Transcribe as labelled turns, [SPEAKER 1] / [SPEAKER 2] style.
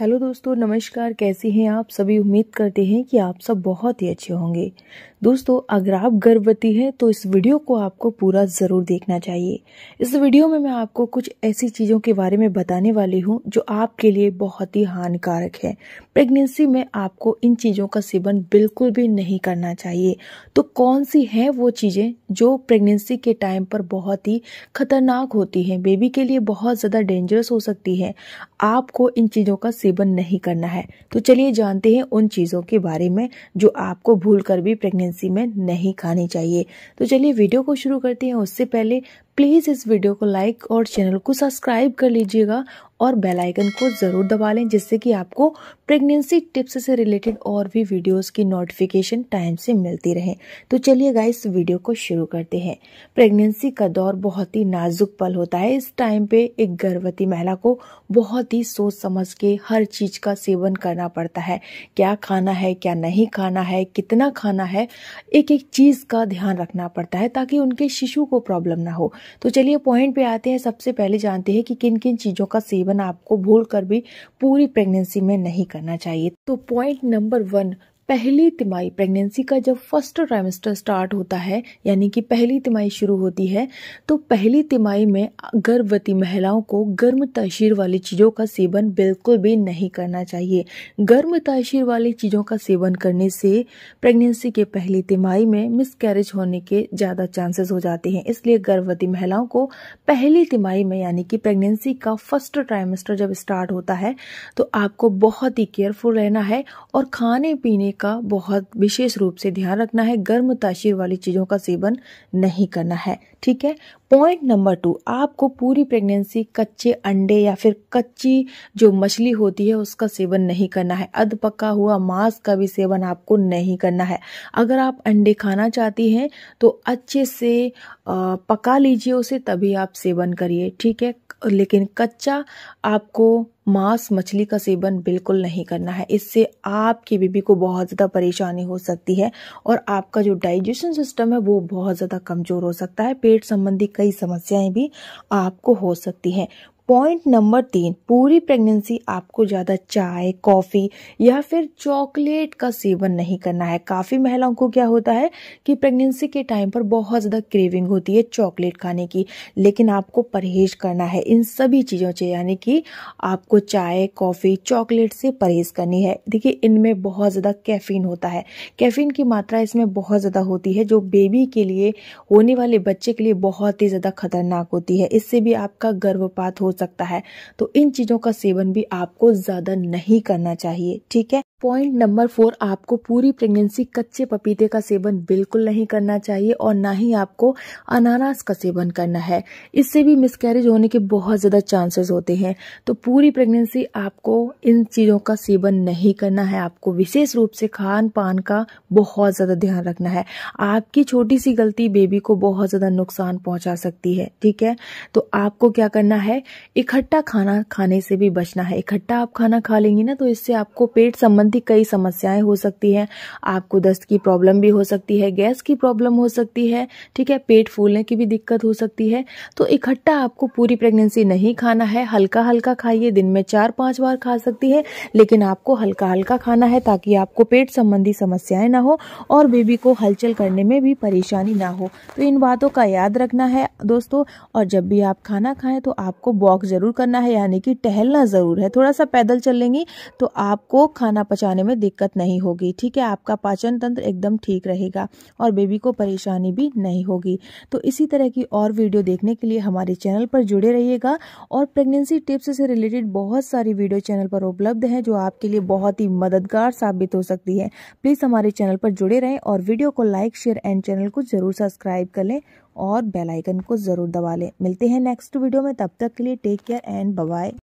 [SPEAKER 1] hello दोस्तों नमस्कार कैसे हैं आप सभी उम्मीद करते हैं कि आप सब बहुत ही अच्छे होंगे दोस्तों अगर आप गर्भवती हैं तो इस वीडियो को आपको पूरा ज़रूर देखना चाहिए इस वीडियो में मैं आपको कुछ ऐसी चीज़ों के बारे में बताने वाली हूं जो आपके लिए बहुत ही हानिकारक है प्रेगनेंसी में आपको इन चीज़ों का सेवन बिल्कुल भी नहीं करना चाहिए तो कौन सी हैं वो चीज़ें जो प्रेगनेंसी के टाइम पर बहुत ही खतरनाक होती हैं बेबी के लिए बहुत ज़्यादा डेंजरस हो सकती है आपको इन चीज़ों का सेवन नहीं करना है तो चलिए जानते हैं उन चीज़ों के बारे में जो आपको भूल कर भी प्रेगनेंसी में नहीं खानी चाहिए तो चलिए वीडियो को शुरू करते हैं उससे पहले प्लीज़ इस वीडियो को लाइक और चैनल को सब्सक्राइब कर लीजिएगा और बेल आइकन को ज़रूर दबा लें जिससे कि आपको प्रेगनेंसी टिप्स से रिलेटेड और भी वीडियोस की नोटिफिकेशन टाइम से मिलती रहे तो चलिए गाइस वीडियो को शुरू करते हैं प्रेगनेंसी का दौर बहुत ही नाजुक पल होता है इस टाइम पे एक गर्भवती महिला को बहुत ही सोच समझ के हर चीज़ का सेवन करना पड़ता है क्या खाना है क्या नहीं खाना है कितना खाना है एक एक चीज़ का ध्यान रखना पड़ता है ताकि उनके शिशु को प्रॉब्लम ना हो तो चलिए पॉइंट पे आते हैं सबसे पहले जानते हैं कि किन किन चीज़ों का सेवन आपको भूल कर भी पूरी प्रेगनेंसी में नहीं करना चाहिए तो पॉइंट नंबर वन पहली तिमाही प्रेगनेंसी का जब फर्स्ट ट्राइमेस्टर स्टार्ट होता है यानी कि पहली तिमाही शुरू होती है तो पहली तिमाही में गर्भवती महिलाओं को गर्म तशीर वाली चीज़ों का सेवन बिल्कुल भी नहीं करना चाहिए गर्म तशीर वाली चीज़ों का सेवन करने से प्रेगनेंसी के पहली तिमाही में मिसकैरेज होने के ज़्यादा चांसेस हो जाते हैं इसलिए गर्भवती महिलाओं को पहली तिमाही में यानी कि प्रेगनेंसी का फर्स्ट ट्राइमेस्टर जब स्टार्ट होता है तो आपको बहुत ही केयरफुल रहना है और खाने पीने का बहुत विशेष रूप से ध्यान रखना है गर्म ताशीर वाली चीज़ों का सेवन नहीं करना है ठीक है पॉइंट नंबर टू आपको पूरी प्रेगनेंसी कच्चे अंडे या फिर कच्ची जो मछली होती है उसका सेवन नहीं करना है अध पका हुआ मांस का भी सेवन आपको नहीं करना है अगर आप अंडे खाना चाहती हैं तो अच्छे से पका लीजिए उसे तभी आप सेवन करिए ठीक है लेकिन कच्चा आपको मांस मछली का सेवन बिल्कुल नहीं करना है इससे आपकी बीबी को बहुत ज़्यादा परेशानी हो सकती है और आपका जो डाइजेशन सिस्टम है वो बहुत ज़्यादा कमज़ोर हो सकता है पेट संबंधी कई समस्याएं भी आपको हो सकती हैं पॉइंट नंबर तीन पूरी प्रेगनेंसी आपको ज़्यादा चाय कॉफ़ी या फिर चॉकलेट का सेवन नहीं करना है काफ़ी महिलाओं को क्या होता है कि प्रेगनेंसी के टाइम पर बहुत ज़्यादा क्रेविंग होती है चॉकलेट खाने की लेकिन आपको परहेज करना है इन सभी चीज़ों से यानी कि आपको चाय कॉफ़ी चॉकलेट से परहेज करनी है देखिए इनमें बहुत ज़्यादा कैफीन होता है कैफीन की मात्रा इसमें बहुत ज़्यादा होती है जो बेबी के लिए होने वाले बच्चे के लिए बहुत ही ज़्यादा खतरनाक होती है इससे भी आपका गर्भपात हो सकता है तो इन चीज़ों का सेवन भी आपको ज़्यादा नहीं करना चाहिए ठीक है पॉइंट नंबर फोर आपको पूरी प्रेगनेंसी कच्चे पपीते का सेवन बिल्कुल नहीं करना चाहिए और ना ही आपको अनानास का सेवन करना है इससे भी मिसकैरेज होने के बहुत ज़्यादा चांसेस होते हैं तो पूरी प्रेगनेंसी आपको इन चीज़ों का सेवन नहीं करना है आपको विशेष रूप से खान पान का बहुत ज़्यादा ध्यान रखना है आपकी छोटी सी गलती बेबी को बहुत ज़्यादा नुकसान पहुंचा सकती है ठीक है तो आपको क्या करना है इकट्ठा खाना खाने से भी बचना है इकट्ठा आप खाना खा लेंगी ना तो इससे आपको पेट संबंधी संबंधी कई समस्याएं हो सकती हैं आपको दस्त की प्रॉब्लम भी हो सकती है गैस की प्रॉब्लम हो सकती है ठीक है पेट फूलने की भी दिक्कत हो सकती है तो इकट्ठा आपको पूरी प्रेगनेंसी नहीं खाना है हल्का हल्का खाइए दिन में चार पाँच बार खा सकती है लेकिन आपको हल्का हल्का खाना है ताकि आपको पेट संबंधी समस्याएं ना हो और बेबी को हलचल करने में भी परेशानी ना हो तो इन बातों का याद रखना है दोस्तों और जब भी आप खाना खाएं तो आपको वॉक ज़रूर करना है यानी कि टहलना ज़रूर है थोड़ा सा पैदल चलेंगी तो आपको खाना पचाने में दिक्कत नहीं होगी ठीक है आपका पाचन तंत्र एकदम ठीक रहेगा और बेबी को परेशानी भी नहीं होगी तो इसी तरह की और वीडियो देखने के लिए हमारे चैनल पर जुड़े रहिएगा और प्रेगनेंसी टिप्स से रिलेटेड बहुत सारी वीडियो चैनल पर उपलब्ध है जो आपके लिए बहुत ही मददगार साबित हो सकती है प्लीज़ हमारे चैनल पर जुड़े रहें और वीडियो को लाइक शेयर एंड चैनल को ज़रूर सब्सक्राइब कर लें और बेलाइकन को ज़रूर दबा लें मिलते हैं नेक्स्ट वीडियो में तब तक के लिए टेक केयर एंड बाय